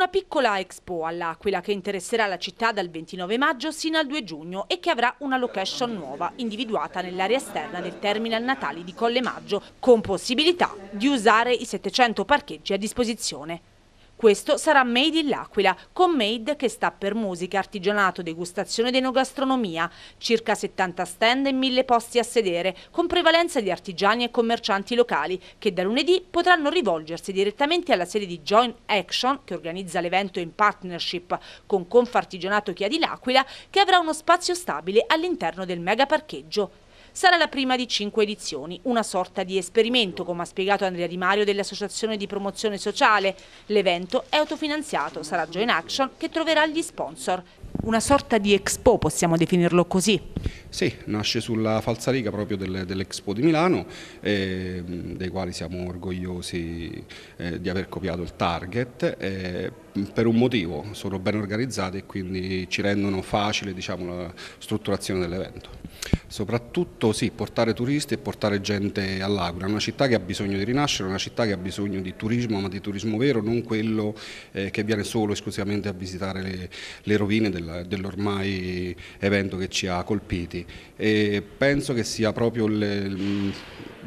Una piccola expo all'Aquila che interesserà la città dal 29 maggio sino al 2 giugno e che avrà una location nuova individuata nell'area esterna del terminal Natali di Colle Maggio con possibilità di usare i 700 parcheggi a disposizione. Questo sarà Made in L'Aquila, con Made che sta per musica, artigianato, degustazione ed enogastronomia, circa 70 stand e 1000 posti a sedere, con prevalenza di artigiani e commercianti locali, che da lunedì potranno rivolgersi direttamente alla sede di Join Action, che organizza l'evento in partnership con Confartigianato Chia di L'Aquila, che avrà uno spazio stabile all'interno del mega parcheggio sarà la prima di cinque edizioni, una sorta di esperimento, come ha spiegato Andrea Di Mario dell'Associazione di Promozione Sociale. L'evento è autofinanziato, sarà Join Action che troverà gli sponsor. Una sorta di expo, possiamo definirlo così. Sì, nasce sulla falsariga proprio dell'Expo di Milano, eh, dei quali siamo orgogliosi eh, di aver copiato il target. Eh, per un motivo, sono ben organizzati e quindi ci rendono facile diciamo, la strutturazione dell'evento. Soprattutto sì, portare turisti e portare gente all'Aquila, una città che ha bisogno di rinascere, una città che ha bisogno di turismo, ma di turismo vero, non quello eh, che viene solo esclusivamente a visitare le, le rovine dell'ormai evento che ci ha colpiti penso che sia proprio le,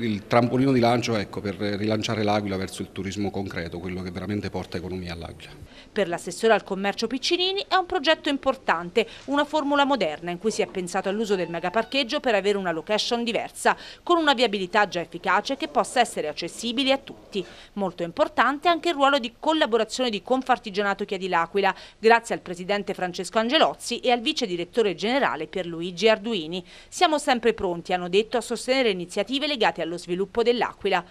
il trampolino di lancio ecco, per rilanciare l'Aquila verso il turismo concreto, quello che veramente porta economia all'Aquila. Per l'assessore al commercio Piccinini è un progetto importante, una formula moderna in cui si è pensato all'uso del megaparcheggio per avere una location diversa, con una viabilità già efficace che possa essere accessibile a tutti. Molto importante anche il ruolo di collaborazione di Confartigianato Chiedi L'Aquila, grazie al presidente Francesco Angelozzi e al vice direttore generale Pierluigi Arduini. Siamo sempre pronti, hanno detto, a sostenere iniziative legate allo allo sviluppo dell'Aquila.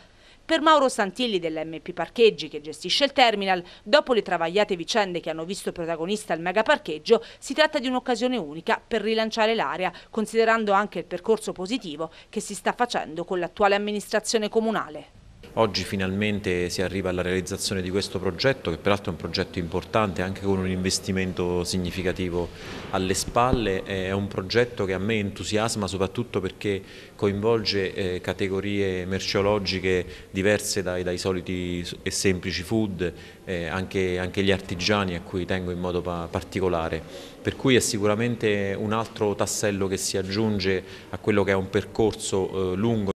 Per Mauro Santilli dell'MP Parcheggi, che gestisce il terminal, dopo le travagliate vicende che hanno visto protagonista il megaparcheggio, si tratta di un'occasione unica per rilanciare l'area, considerando anche il percorso positivo che si sta facendo con l'attuale amministrazione comunale. Oggi finalmente si arriva alla realizzazione di questo progetto, che peraltro è un progetto importante anche con un investimento significativo alle spalle, è un progetto che a me entusiasma soprattutto perché coinvolge eh, categorie merceologiche diverse dai, dai, soliti e semplici food, eh, anche, anche, gli artigiani a cui tengo in modo pa particolare, per cui è sicuramente un altro tassello che si aggiunge a quello che è un percorso eh, lungo